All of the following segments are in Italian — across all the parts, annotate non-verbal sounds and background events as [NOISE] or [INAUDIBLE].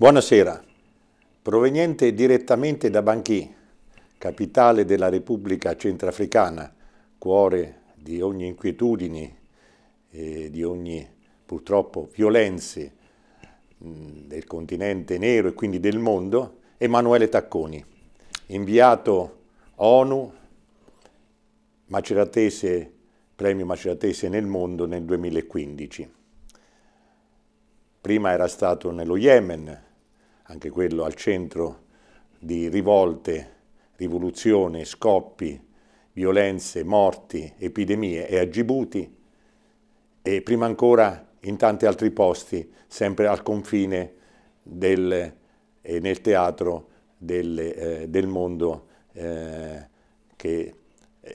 Buonasera. Proveniente direttamente da Banchi, capitale della Repubblica Centrafricana, cuore di ogni inquietudine e di ogni purtroppo violenze mm, del continente nero e quindi del mondo, Emanuele Tacconi, inviato ONU Maceratese, premio Maceratese nel mondo nel 2015. Prima era stato nello Yemen, anche quello al centro di rivolte, rivoluzione, scoppi, violenze, morti, epidemie, e a Djibouti e prima ancora in tanti altri posti, sempre al confine del, e eh, nel teatro del, eh, del mondo eh, che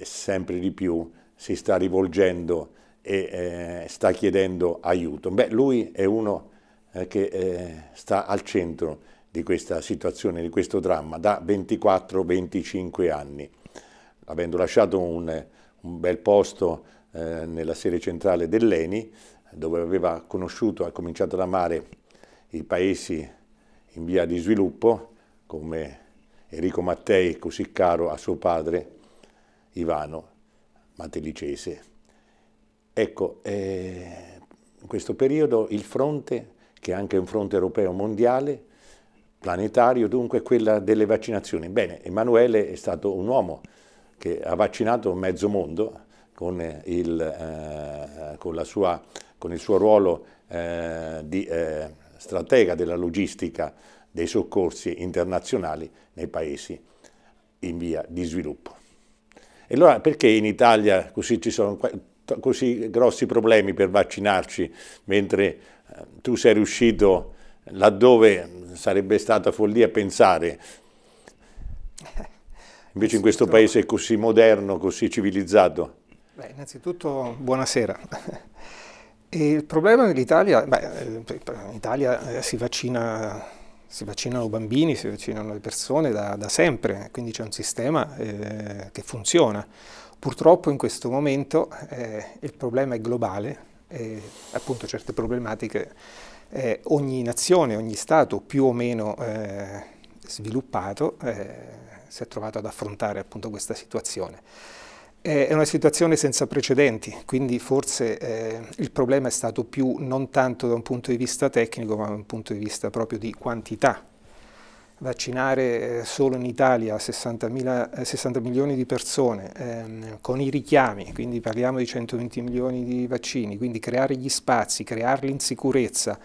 sempre di più si sta rivolgendo e eh, sta chiedendo aiuto. Beh, lui è uno eh, che eh, sta al centro di questa situazione, di questo dramma, da 24-25 anni. Avendo lasciato un, un bel posto eh, nella sede centrale dell'ENI, dove aveva conosciuto, ha cominciato ad amare i paesi in via di sviluppo, come Enrico Mattei, così caro a suo padre, Ivano Matelicese. Ecco, eh, in questo periodo il fronte che è anche un fronte europeo mondiale, planetario, dunque quella delle vaccinazioni. Bene, Emanuele è stato un uomo che ha vaccinato mezzo mondo con il, eh, con sua, con il suo ruolo eh, di eh, stratega della logistica dei soccorsi internazionali nei paesi in via di sviluppo. E allora perché in Italia così ci sono così grossi problemi per vaccinarci, mentre tu sei riuscito laddove sarebbe stata follia pensare. Invece in questo paese così moderno, così civilizzato. Beh, innanzitutto buonasera. Il problema dell'Italia, beh, eh, in Italia eh, si, vaccina, si, vaccinano bambini, si vaccinano le persone da, da sempre, quindi c'è un sistema eh, che funziona. Purtroppo in questo momento eh, il problema è globale, eh, appunto certe problematiche eh, ogni nazione, ogni Stato più o meno eh, sviluppato eh, si è trovato ad affrontare appunto questa situazione. È una situazione senza precedenti, quindi forse eh, il problema è stato più non tanto da un punto di vista tecnico ma da un punto di vista proprio di quantità vaccinare eh, solo in Italia 60, mila, 60 milioni di persone ehm, con i richiami, quindi parliamo di 120 milioni di vaccini, quindi creare gli spazi, crearli in sicurezza,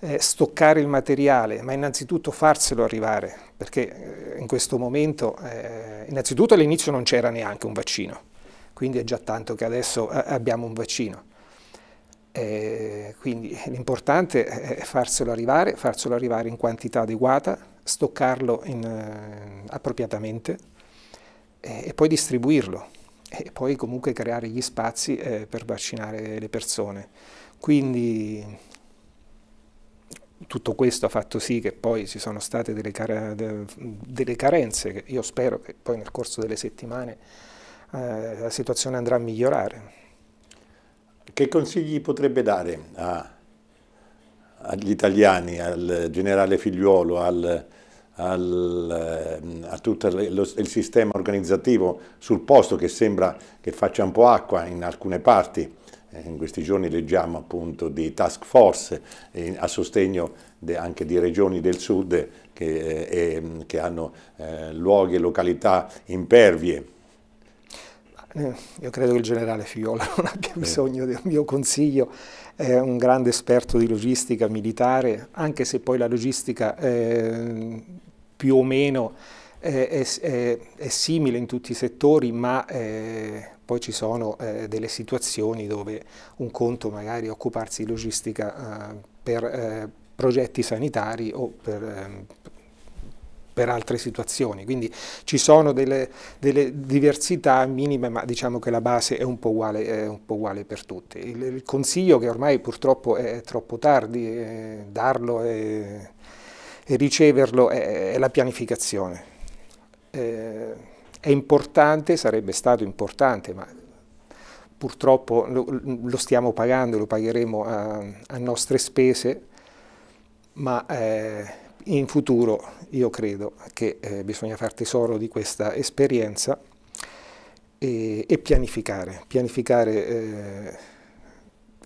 eh, stoccare il materiale, ma innanzitutto farselo arrivare, perché eh, in questo momento, eh, innanzitutto all'inizio non c'era neanche un vaccino, quindi è già tanto che adesso eh, abbiamo un vaccino. Eh, quindi l'importante è farselo arrivare, farselo arrivare in quantità adeguata, stoccarlo in, eh, appropriatamente eh, e poi distribuirlo e poi comunque creare gli spazi eh, per vaccinare le persone. Quindi tutto questo ha fatto sì che poi ci sono state delle, car delle carenze, che io spero che poi nel corso delle settimane eh, la situazione andrà a migliorare. Che consigli potrebbe dare a agli italiani, al generale Figliuolo, al, al, eh, a tutto il sistema organizzativo sul posto che sembra che faccia un po' acqua in alcune parti. Eh, in questi giorni leggiamo appunto di task force eh, a sostegno anche di regioni del sud che, che hanno luoghi e località impervie eh, io credo che il generale Fiola non abbia bisogno del mio consiglio, è un grande esperto di logistica militare, anche se poi la logistica eh, più o meno è, è, è, simile in tutti i settori, ma eh, poi ci sono eh, delle situazioni dove un conto magari è occuparsi di logistica per progetti sanitari o per ehm, per altre situazioni, quindi ci sono delle, delle diversità minime, ma diciamo che la base è un po' uguale, eh, un po uguale per tutti. Il, il, consiglio, che ormai purtroppo è, è troppo tardi, eh, darlo e, e riceverlo è, è, la pianificazione. Eh, è importante, sarebbe stato importante, ma purtroppo lo, lo stiamo pagando, lo pagheremo a, a nostre spese, ma, eh, in futuro io credo che eh, bisogna far tesoro di questa esperienza e, e pianificare, pianificare eh,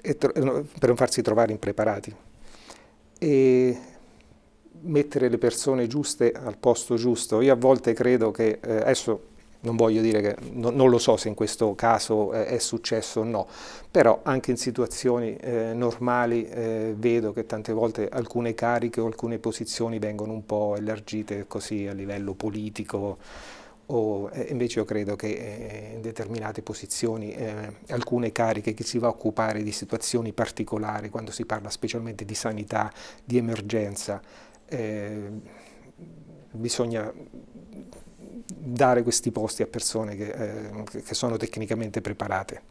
e per non farsi trovare impreparati e mettere le persone giuste al posto giusto. Io a volte credo che eh, adesso non voglio dire che no, non lo so se in questo caso eh, è successo o no, però anche in situazioni eh, normali eh, vedo che tante volte alcune cariche o alcune posizioni vengono un po' elargite così a livello politico. O, eh, invece io credo che eh, in determinate posizioni, eh, alcune cariche che si va a occupare di situazioni particolari, quando si parla specialmente di sanità, di emergenza, bisogna dare questi posti a persone che, eh, che sono tecnicamente preparate,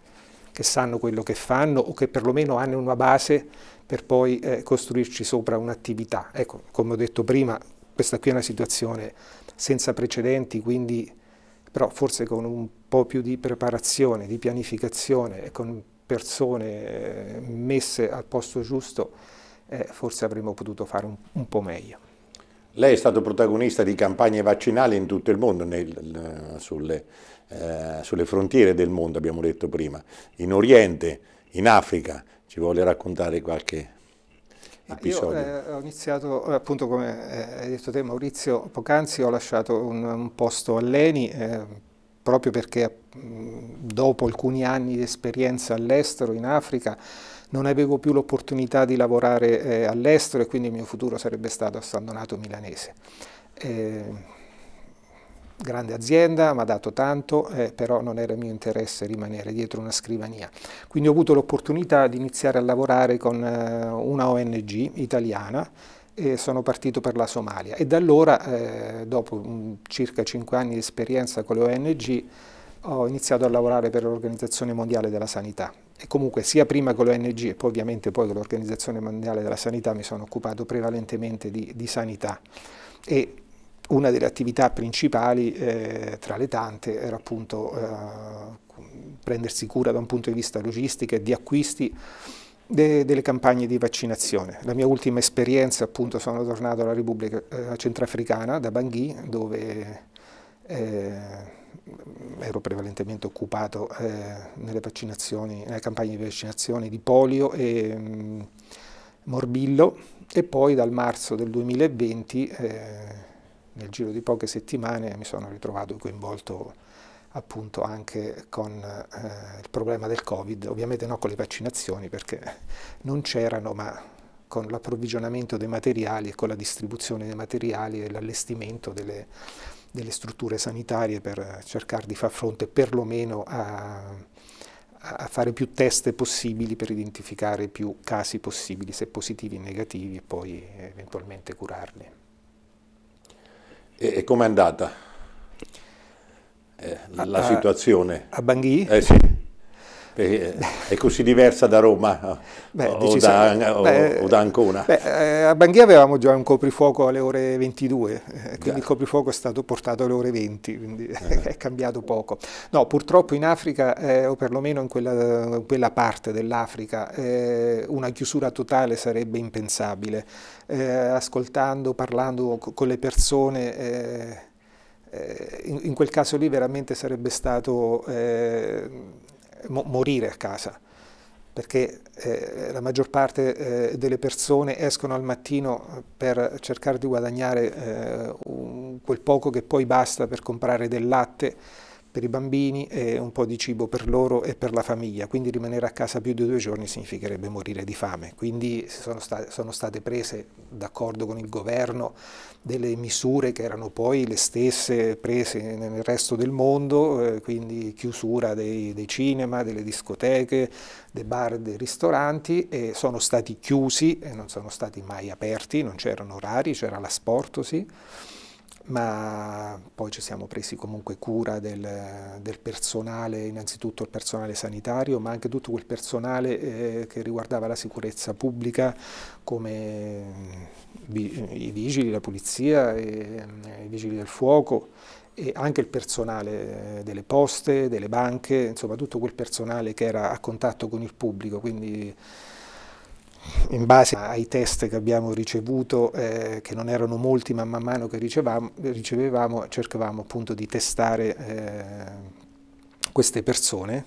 che sanno quello che fanno o che perlomeno hanno una base per poi eh, costruirci sopra un'attività. Ecco, come ho detto prima, questa qui è una situazione senza precedenti, quindi però forse con un po' più di preparazione, di pianificazione e con persone eh, messe al posto giusto, eh, forse avremmo potuto fare un, un po' meglio. Lei è stato protagonista di campagne vaccinali in tutto il mondo, nel, sulle, eh, sulle frontiere del mondo, abbiamo detto prima, in Oriente, in Africa. Ci vuole raccontare qualche ah, episodio? Io, eh, ho iniziato, appunto come eh, hai detto te Maurizio, poc'anzi ho lasciato un, un posto all'ENI eh, proprio perché mm, dopo alcuni anni di esperienza all'estero, in Africa, non avevo più l'opportunità di lavorare eh, all'estero e quindi il mio futuro sarebbe stato a San Donato Milanese. Eh, grande azienda, mi ha dato tanto, eh, però non era mio interesse rimanere dietro una scrivania. Quindi ho avuto l'opportunità di iniziare a lavorare con eh, una ONG italiana e sono partito per la Somalia e da allora, eh, dopo mm, circa 5 anni di esperienza con le ONG, ho iniziato a lavorare per l'Organizzazione Mondiale della Sanità e comunque sia prima con l'ONG e poi ovviamente poi con l'Organizzazione Mondiale della Sanità mi sono occupato prevalentemente di, di sanità e una delle attività principali eh, tra le tante era appunto eh, prendersi cura da un punto di vista logistico e di acquisti de, delle campagne di vaccinazione. La mia ultima esperienza appunto sono tornato alla Repubblica eh, Centrafricana da Bangui dove eh, ero prevalentemente occupato eh, nelle, vaccinazioni, nelle campagne di vaccinazione di polio e mh, mm, morbillo e poi dal marzo del 2020, eh, nel giro di poche settimane, mi sono ritrovato coinvolto appunto anche con eh, il problema del Covid, ovviamente non con le vaccinazioni perché non c'erano, ma con l'approvvigionamento dei materiali e con la distribuzione dei materiali e l'allestimento delle, delle strutture sanitarie per cercare di far fronte perlomeno a, a fare più test possibili per identificare più casi possibili, se positivi e negativi, e poi eventualmente curarli. E, e com'è andata eh, la a, situazione? A Bangui? Eh, sì. Eh, è così diversa da Roma beh, o, da, beh, o, da, Ancona? Beh, eh, a Banghia avevamo già un coprifuoco alle ore 22, eh, quindi già. il coprifuoco è stato portato alle ore 20, quindi eh. [LAUGHS] è cambiato poco. No, purtroppo in Africa, eh, o perlomeno in quella, in quella parte dell'Africa, eh, una chiusura totale sarebbe impensabile. ascoltando, parlando con le persone... In, in, quel caso lì veramente sarebbe stato eh, mo morire a casa, perché eh, la maggior parte eh, delle persone escono al mattino eh, per cercare di guadagnare eh, un, quel poco che poi basta per comprare del latte per i bambini e un po' di cibo per loro e per la famiglia, quindi rimanere a casa più di due giorni significherebbe morire di fame. Quindi sono, sta sono state prese, d'accordo con il governo, delle misure che erano poi le stesse prese nel resto del mondo, eh, quindi chiusura dei, dei, cinema, delle discoteche, dei bar, dei ristoranti, e sono stati chiusi e non sono stati mai aperti, non c'erano orari, c'era l'asporto, sì ma poi ci siamo presi comunque cura del, del personale, innanzitutto il personale sanitario, ma anche tutto quel personale eh, che riguardava la sicurezza pubblica come i vigili, la polizia, e, eh, i vigili del fuoco e anche il personale eh, delle poste, delle banche, insomma tutto quel personale che era a contatto con il pubblico, quindi in base ai test che abbiamo ricevuto, eh, che non erano molti ma man mano che ricevamo, ricevevamo cercavamo appunto di testare eh, queste persone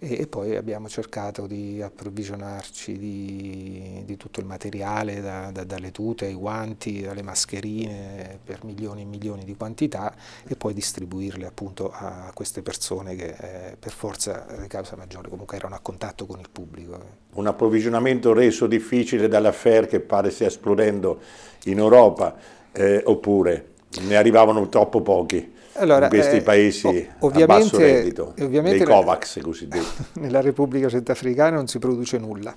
e, e poi abbiamo cercato di approvvigionarci di, di tutto il materiale, da, da, dalle tute ai guanti, alle mascherine, per milioni e milioni di quantità e poi distribuirle appunto a queste persone che eh, per forza di eh, causa maggiore comunque erano a contatto con il pubblico. Un approvvigionamento reso difficile dall'affair che pare stia esplodendo in Europa, eh, oppure ne arrivavano troppo pochi? allora, in questi eh, paesi a basso reddito, ovviamente dei COVAX cosiddetti? [LAUGHS] Nella Repubblica Centrafricana non si produce nulla,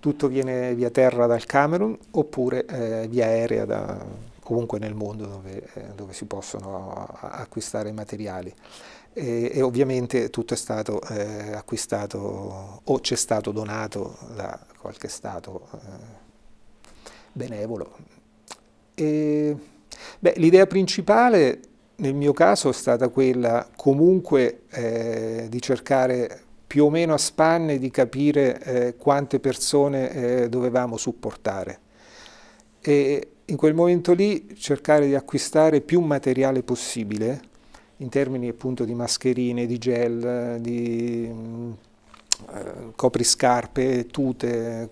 tutto viene via terra dal Camerun oppure eh, via aerea da, comunque nel mondo dove, eh, dove si possono acquistare materiali. E, e, ovviamente tutto è stato eh, acquistato o c'è stato donato da qualche stato eh, benevolo. E, beh, l'idea principale nel mio caso è stata quella comunque eh, di cercare più o meno a spanne di capire eh, quante persone eh, dovevamo supportare e in quel momento lì cercare di acquistare più materiale possibile in termini appunto di mascherine, di gel, di mh, eh, copriscarpe, tute,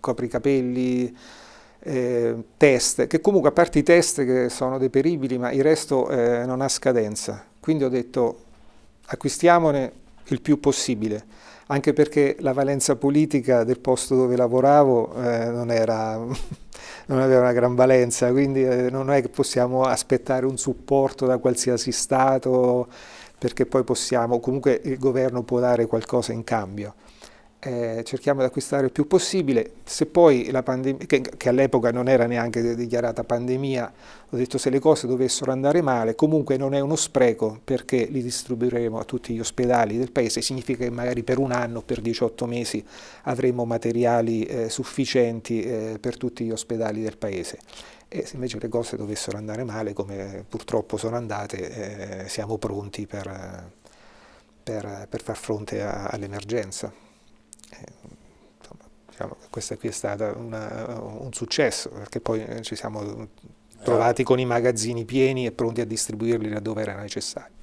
copricapelli, eh, test, che comunque a parte i test che sono deperibili, ma il resto eh, non ha scadenza. Quindi ho detto acquistiamone il più possibile, anche perché la valenza politica del posto dove lavoravo eh, non, era, [LAUGHS] non, aveva una gran valenza, quindi eh, non è che possiamo aspettare un supporto da qualsiasi Stato, perché poi possiamo, comunque il governo può dare qualcosa in cambio eh, cerchiamo di acquistare il più possibile, se poi la pandemia, che, che all'epoca non era neanche dichiarata pandemia, ho detto se le cose dovessero andare male, comunque non è uno spreco perché li distribuiremo a tutti gli ospedali del paese, significa che magari per un anno, per 18 mesi avremo materiali eh, sufficienti eh, per tutti gli ospedali del paese. E se invece le cose dovessero andare male, come purtroppo sono andate, eh, siamo pronti per, per, per far fronte all'emergenza. Diciamo questa qui è stato eh, un successo, perché poi eh, ci siamo eh. trovati con i magazzini pieni e pronti a distribuirli laddove era necessario.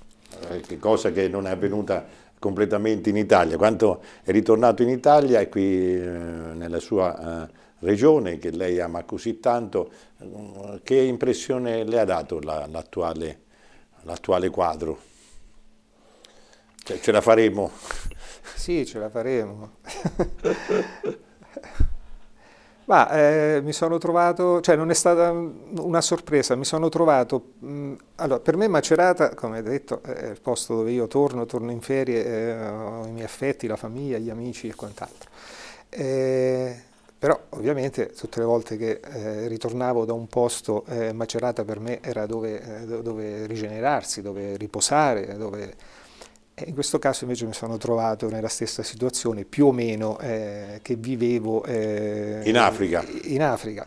Che cosa che non è avvenuta completamente in Italia. quanto è ritornato in Italia e qui eh, nella sua eh, regione che lei ama così tanto, che impressione le ha dato l'attuale la, quadro? Cioè, ce la faremo? Sì, ce la faremo. [LAUGHS] Ma eh, mi sono trovato, cioè non è stata una sorpresa, mi sono trovato, mh, mm, allora per me Macerata, come detto, è il posto dove io torno, torno in ferie, eh, ho i miei affetti, la famiglia, gli amici e quant'altro. Eh, però ovviamente tutte le volte che eh, ritornavo da un posto, eh, Macerata per me era dove, eh, dove rigenerarsi, dove riposare, dove in questo caso invece mi sono trovato nella stessa situazione più o meno eh, che vivevo eh, in Africa. In Africa.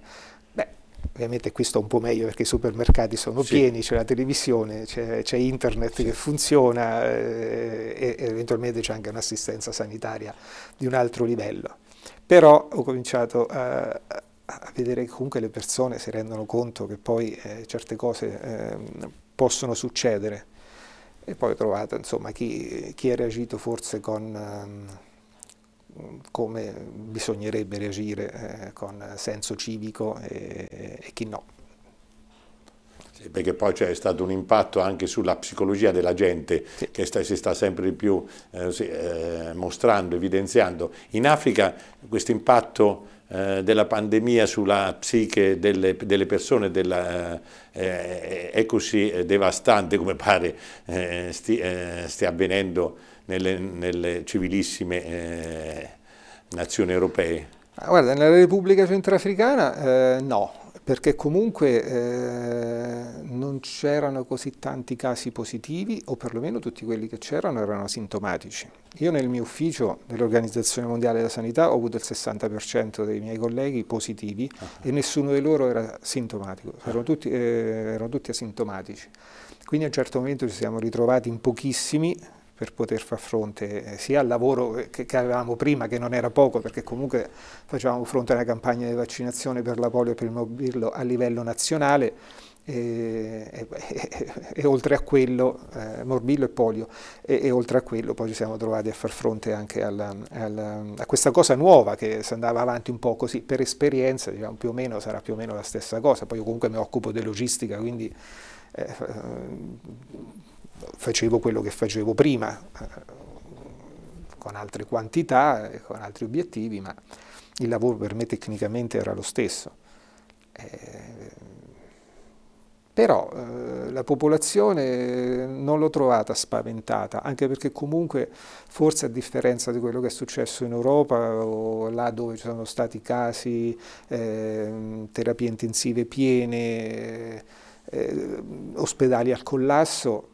ovviamente qui sto un po' meglio perché i supermercati sono sì. pieni, c'è la televisione, c'è, internet sì. che funziona eh, e eventualmente c'è anche un'assistenza sanitaria di un altro livello. Però ho cominciato a, a vedere che comunque le persone si rendono conto che poi eh, certe cose ehm, possono succedere e poi ho trovato insomma, chi, chi, ha reagito forse con, ehm, come bisognerebbe reagire eh, con senso civico e, e chi no. perché poi c'è cioè, stato un impatto anche sulla psicologia della gente sì. che sta, si sta sempre di più eh, eh mostrando, evidenziando. In Africa questo impatto eh, della pandemia sulla psiche delle, delle persone della, eh, è così devastante come pare eh, sti, eh, stia avvenendo nelle, nelle civilissime nazioni europee? Ah, guarda, nella Repubblica Centrafricana no, perché comunque eh, non c'erano così tanti casi positivi o perlomeno tutti quelli che c'erano erano asintomatici. Io nel mio ufficio dell'Organizzazione Mondiale della Sanità ho avuto il 60% dei miei colleghi positivi uh -huh. e nessuno di loro era sintomatico, erano tutti, eh, erano tutti asintomatici. Quindi a un certo momento ci siamo ritrovati in pochissimi per poter far fronte eh, sia al lavoro eh, che, che, avevamo prima, che non era poco, perché comunque facevamo fronte alla campagna di vaccinazione per la polio e per il morbillo a livello nazionale, e, e, e, e, oltre a quello, eh, morbillo e polio, e, oltre a quello poi ci siamo trovati a far fronte anche alla, alla, a questa cosa nuova che si andava avanti un po' così per esperienza, diciamo, più o meno sarà più o meno la stessa cosa, poi io comunque mi occupo di logistica, quindi eh, facevo quello che facevo prima, eh, con altre quantità, e con altri obiettivi, ma il lavoro per me tecnicamente era lo stesso. Eh, però eh, la popolazione non l'ho trovata spaventata, anche perché comunque forse a differenza di quello che è successo in Europa o là dove ci sono stati casi, eh, terapie intensive piene, eh, ospedali al collasso,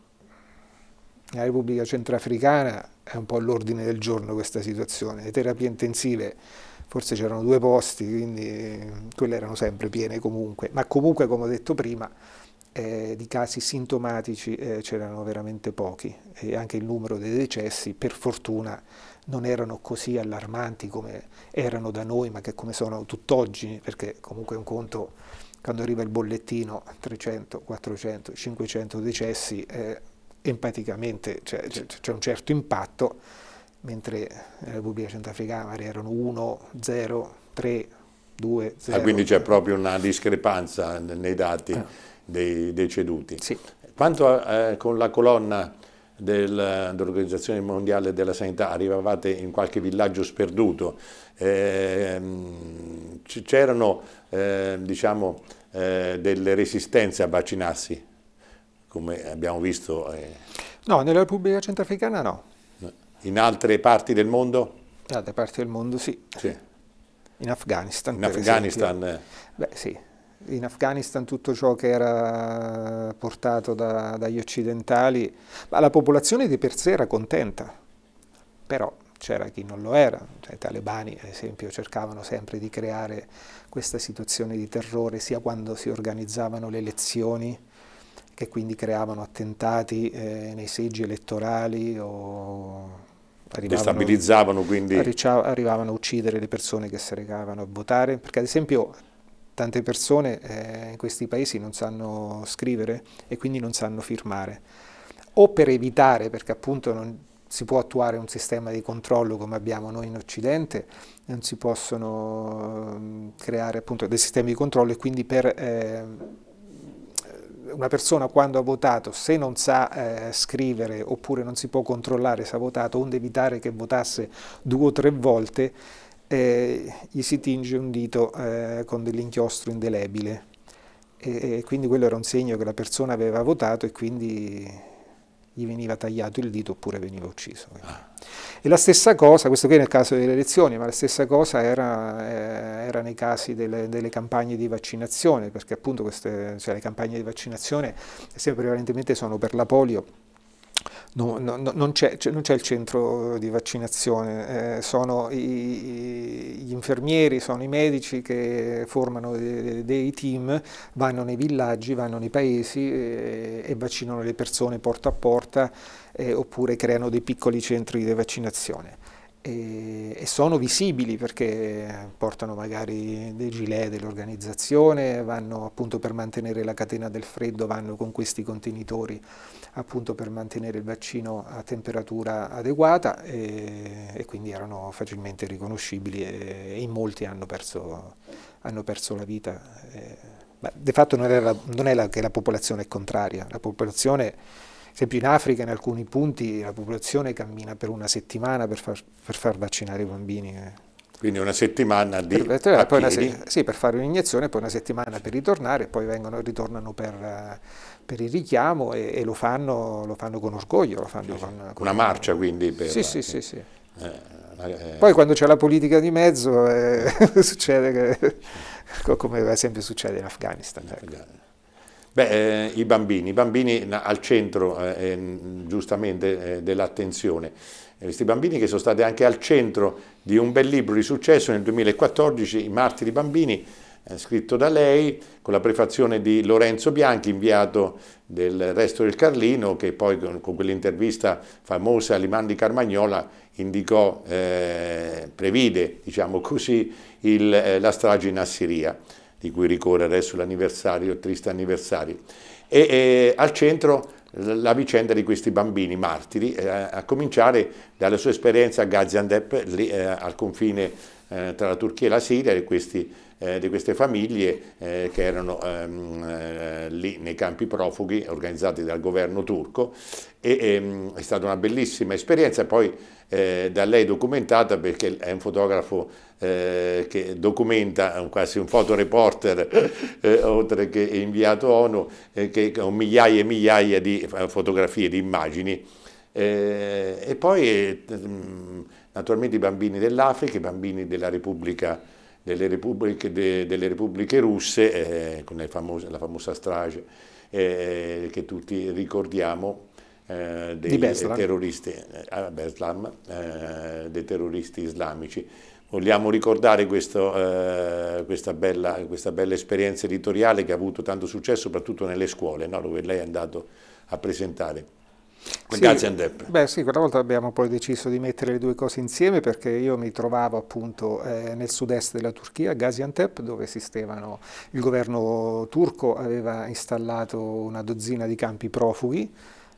nella Repubblica Centrafricana è un po' all'ordine del giorno questa situazione. Le terapie intensive forse c'erano due posti, quindi eh, quelle erano sempre piene comunque, ma comunque come ho detto prima eh, di casi sintomatici eh, c'erano veramente pochi e anche il numero dei decessi per fortuna non erano così allarmanti come erano da noi ma che come sono tutt'oggi perché comunque un conto quando arriva il bollettino 300, 400, 500 decessi eh, empaticamente cioè, c'è cioè, cioè, un certo impatto, mentre nella Repubblica Centrafricana erano 1, 0, 3, 2, 0. Ah, quindi c'è proprio una discrepanza nei dati ah. dei deceduti. Sì. Quanto a, eh, con la colonna dell'Organizzazione Mondiale della Sanità, arrivavate in qualche villaggio sperduto, eh, c'erano eh, diciamo, eh, delle resistenze a vaccinarsi? come abbiamo visto? Eh... No, nella Repubblica Centrafricana no. In altre parti del mondo? In altre parti del mondo sì. sì. In Afghanistan. In Afghanistan. Esempio. Eh. Beh sì, in Afghanistan tutto ciò che era portato da, dagli occidentali, ma la popolazione di per sé era contenta, però c'era chi non lo era, cioè, i talebani ad esempio cercavano sempre di creare questa situazione di terrore sia quando si organizzavano le elezioni che quindi creavano attentati eh, nei seggi elettorali o arrivavano, quindi... arrivavano a uccidere le persone che si recavano a votare, perché ad esempio tante persone eh, in questi paesi non sanno scrivere e quindi non sanno firmare, o per evitare, perché appunto non si può attuare un sistema di controllo come abbiamo noi in Occidente, non si possono mm, creare appunto dei sistemi di controllo e quindi per... Eh, una persona quando ha votato, se non sa eh, scrivere oppure non si può controllare se ha votato, onde evitare che votasse due o tre volte, eh, gli si tinge un dito eh, con dell'inchiostro indelebile. E, e quindi quello era un segno che la persona aveva votato e quindi gli veniva tagliato il dito oppure veniva ucciso. Ah. E la stessa cosa, questo qui nel caso delle elezioni, ma la stessa cosa era, eh, era nei casi delle, delle, campagne di vaccinazione, perché appunto queste, cioè le campagne di vaccinazione sempre prevalentemente sono per la polio no, no, non, c'è, il centro di vaccinazione, eh, sono i, gli infermieri, sono i medici che formano dei, dei team, vanno nei villaggi, vanno nei paesi eh, e vaccinano le persone porta a porta eh, oppure creano dei piccoli centri di vaccinazione e, sono visibili perché portano magari dei gilet dell'organizzazione, vanno appunto per mantenere la catena del freddo, vanno con questi contenitori appunto per mantenere il vaccino a temperatura adeguata e, e quindi erano facilmente riconoscibili e, e in molti hanno perso, hanno perso la vita. Ma di fatto non è, non è la, che la popolazione è contraria, la popolazione ad esempio in Africa in alcuni punti la popolazione cammina per una settimana per far, per far vaccinare i bambini. Eh. Quindi una settimana di per, poi se, Sì, per fare un'iniezione, poi una settimana per ritornare, e poi vengono, ritornano per, eh, per il richiamo e, e lo, fanno, lo, fanno, con orgoglio. Lo fanno sì, con, con una marcia quindi? Per, sì, sì, sì, sì. Eh, eh, Poi quando c'è la politica di mezzo eh, [LAUGHS] succede che, come sempre succede in Afghanistan. Ecco. Beh, eh, i bambini, i bambini al centro eh, giustamente dell'attenzione. Questi bambini che sono stati anche al centro di un bel libro di successo nel 2014, I martiri bambini, scritto da lei, con la prefazione di Lorenzo Bianchi, inviato del resto del Carlino, che poi con, con quell'intervista famosa a Limandi Carmagnola indicò, eh, previde, diciamo così, il, eh, la strage in Assiria, di cui ricorre adesso l'anniversario, il triste anniversario. E, e al centro la vicenda di questi bambini martiri, eh, a cominciare dalla sua esperienza a Gaziantep, lì, eh, al confine eh, tra la Turchia e la Siria, e questi eh, di queste famiglie eh, che erano ehm, eh, lì nei campi profughi organizzati dal governo turco e ehm, è stata una bellissima esperienza poi eh, da lei documentata perché è un fotografo eh, che documenta, quasi un fotoreporter, [LAUGHS] eh, oltre che inviato ONU, eh, che con migliaia e migliaia di fotografie, di immagini. Eh, e poi naturalmente i bambini dell'Africa, i bambini della Repubblica delle repubbliche, de, delle repubbliche russe, eh, con famose, la famosa strage eh, che tutti ricordiamo, eh, dei, terroristi, eh, Beslam, eh, dei terroristi islamici. Vogliamo ricordare questo, eh, questa, bella, questa, bella, esperienza editoriale che ha avuto tanto successo, soprattutto nelle scuole, no? dove lei è andato a presentare. Grazie sì, Andep. Beh sì, quella volta abbiamo poi deciso di mettere le due cose insieme perché io mi trovavo appunto eh, nel sud-est della Turchia, a Gaziantep, dove esistevano, il governo turco aveva installato una dozzina di campi profughi,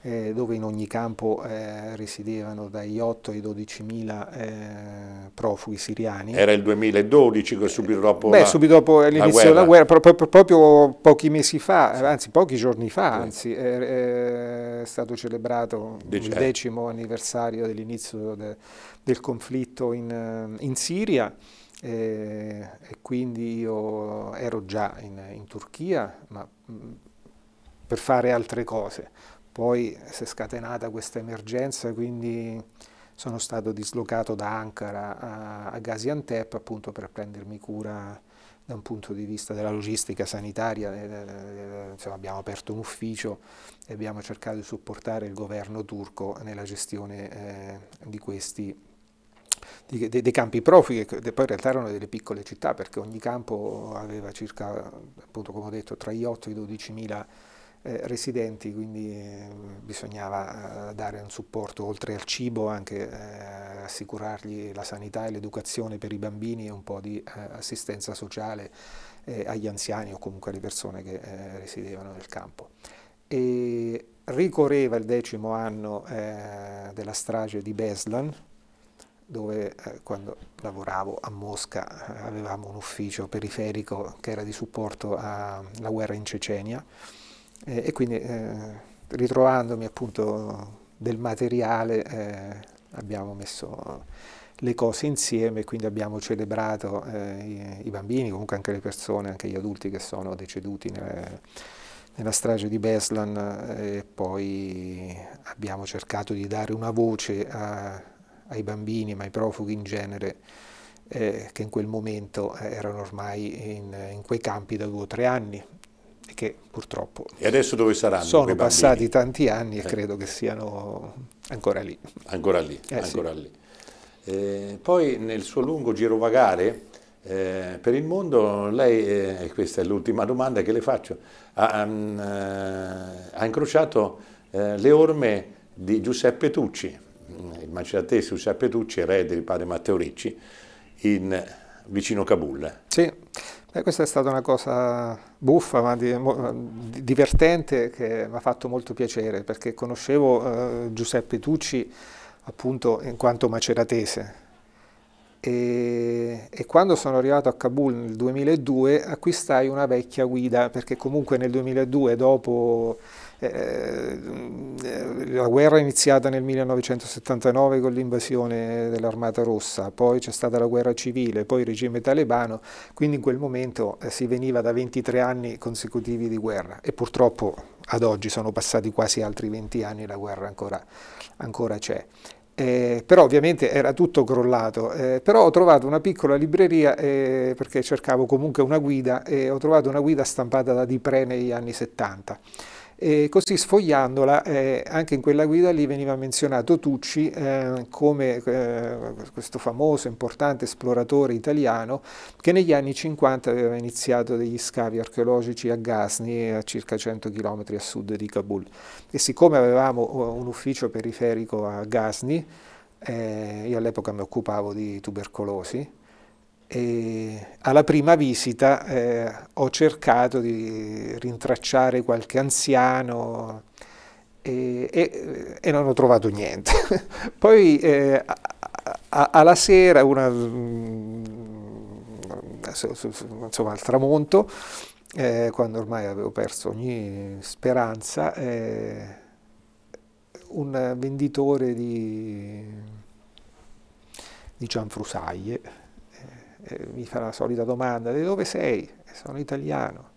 eh, dove in ogni campo eh, risiedevano dagli 8 ai 12 mila eh, profughi siriani. Era il 2012, che subito dopo, Beh, la, subito dopo l'inizio della guerra, pro, pro, proprio pochi mesi fa, sì. anzi pochi giorni fa, anzi, è, eh, eh, è stato celebrato Dice, il eh. decimo anniversario dell'inizio de, del conflitto in, in Siria. E, e quindi io ero già in, in Turchia, ma mh, mm, per fare altre cose. Poi si è scatenata questa emergenza, quindi sono stato dislocato da Ankara a, a Gaziantep appunto per prendermi cura da un punto di vista della logistica sanitaria, eh, eh, insomma, abbiamo aperto un ufficio e abbiamo cercato di supportare il governo turco nella gestione eh, di questi dei, dei campi profughi, che poi in realtà erano delle piccole città perché ogni campo aveva circa, appunto come ho detto, tra gli 8 e i 12 mila eh, residenti, quindi eh, bisognava eh, dare un supporto oltre al cibo, anche assicurargli la sanità e l'educazione per i bambini e un po' di assistenza sociale agli anziani o comunque alle persone che residevano nel campo. E ricorreva il decimo anno della strage di Beslan, dove eh, quando lavoravo a Mosca avevamo un ufficio periferico che era di supporto alla guerra in Cecenia eh, e quindi eh, ritrovandomi appunto del materiale eh, abbiamo messo le cose insieme, quindi abbiamo celebrato eh, i, i, bambini, comunque anche le persone, anche gli adulti che sono deceduti nelle, nella strage di Beslan e poi abbiamo cercato di dare una voce a, ai bambini, ma ai profughi in genere, eh, che in quel momento erano ormai in, in quei campi da due o tre anni, che purtroppo... E adesso dove saranno? Sono passati tanti anni e eh. credo che siano ancora lì. Ancora lì, eh, ancora sì. lì. Eh, poi nel suo lungo girovagare eh, per il mondo, lei, eh, e questa è l'ultima domanda che le faccio, ha, um, ha incrociato le orme di Giuseppe Tucci, mm, il maceratese Giuseppe Tucci, erede di padre Matteo Ricci, in, vicino Kabul. Sì. E eh, questa è stata una cosa buffa ma di, di, divertente che mi ha fatto molto piacere perché conoscevo eh, Giuseppe Tucci appunto in quanto maceratese e, e, quando sono arrivato a Kabul nel 2002 acquistai una vecchia guida perché comunque nel 2002 dopo eh, eh, la guerra è iniziata nel 1979 con l'invasione dell'Armata Rossa, poi c'è stata la guerra civile, poi il regime talebano, quindi in quel momento eh, si veniva da 23 anni consecutivi di guerra e purtroppo ad oggi sono passati quasi altri 20 anni e la guerra ancora, ancora c'è. Eh, però ovviamente era tutto crollato, eh, però ho trovato una piccola libreria eh, perché cercavo comunque una guida e ho trovato una guida stampata da Dipré negli anni 70. E così sfogliandola, eh, anche in quella guida lì veniva menzionato Tucci eh, come eh, questo famoso, importante esploratore italiano che negli anni 50 aveva iniziato degli scavi archeologici a Ghazni, eh, a circa 100 km a sud di Kabul. E siccome avevamo eh, un ufficio periferico a Ghazni, eh, io all'epoca mi occupavo di tubercolosi, e alla prima visita eh, ho cercato di rintracciare qualche anziano e, e, e non ho trovato niente. [LAUGHS] Poi eh, a, a, alla sera, una, mm, insomma al tramonto, eh, quando ormai avevo perso ogni speranza, eh, un venditore di, di Frusaglie eh, mi fa la solita domanda, di dove sei? Eh, sono italiano.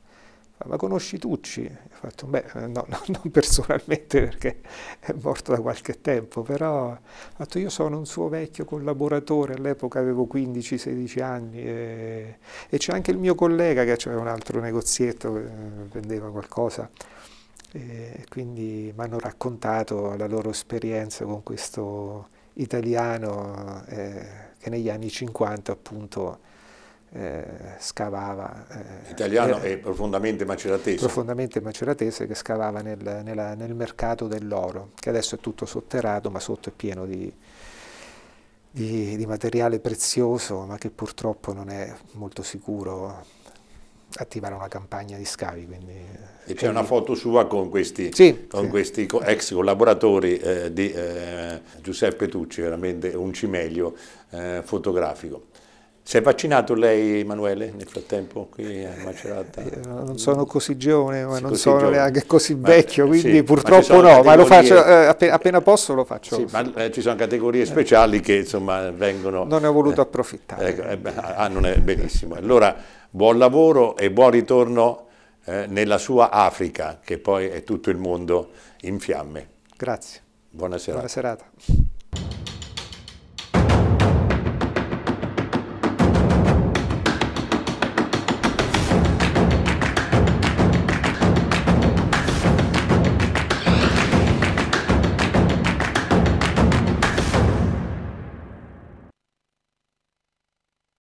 Ma conosci Tucci? Ho fatto, beh, eh, no, no, [LAUGHS] non personalmente perché è morto da qualche tempo, però fatto, io sono un suo vecchio collaboratore, all'epoca avevo 15-16 anni e, e c'è anche il mio collega che aveva un altro negozietto, eh, vendeva qualcosa. E quindi mi hanno raccontato la loro esperienza con questo italiano eh, che negli anni 50 appunto eh, scavava. Eh, italiano eh, e profondamente maceratese. Profondamente maceratese che scavava nel, nella, nel mercato dell'oro, che adesso è tutto sotterrato ma sotto è pieno di, di, di materiale prezioso ma che purtroppo non è molto sicuro attivare una campagna di scavi. Quindi, e c'è una foto sua con questi, sì, con sì. questi ex collaboratori eh, di eh, Giuseppe Tucci, veramente un cimelio eh, fotografico. Si è vaccinato lei, Emanuele, nel frattempo qui a Macerata? Eh, io non sono così giovane, ma sì, non sono giovane. neanche così ma, vecchio, eh, quindi sì, purtroppo ma no, categorie... ma lo faccio, eh, appena, appena, posso lo faccio. Sì, ma eh, ci sono categorie speciali che insomma vengono... Non ne ho voluto eh, approfittare. Ecco, eh, ecco, ah, non è benissimo. Allora Buon lavoro e buon ritorno eh, nella sua Africa, che poi è tutto il mondo in fiamme. Grazie. Buona serata. Buona serata.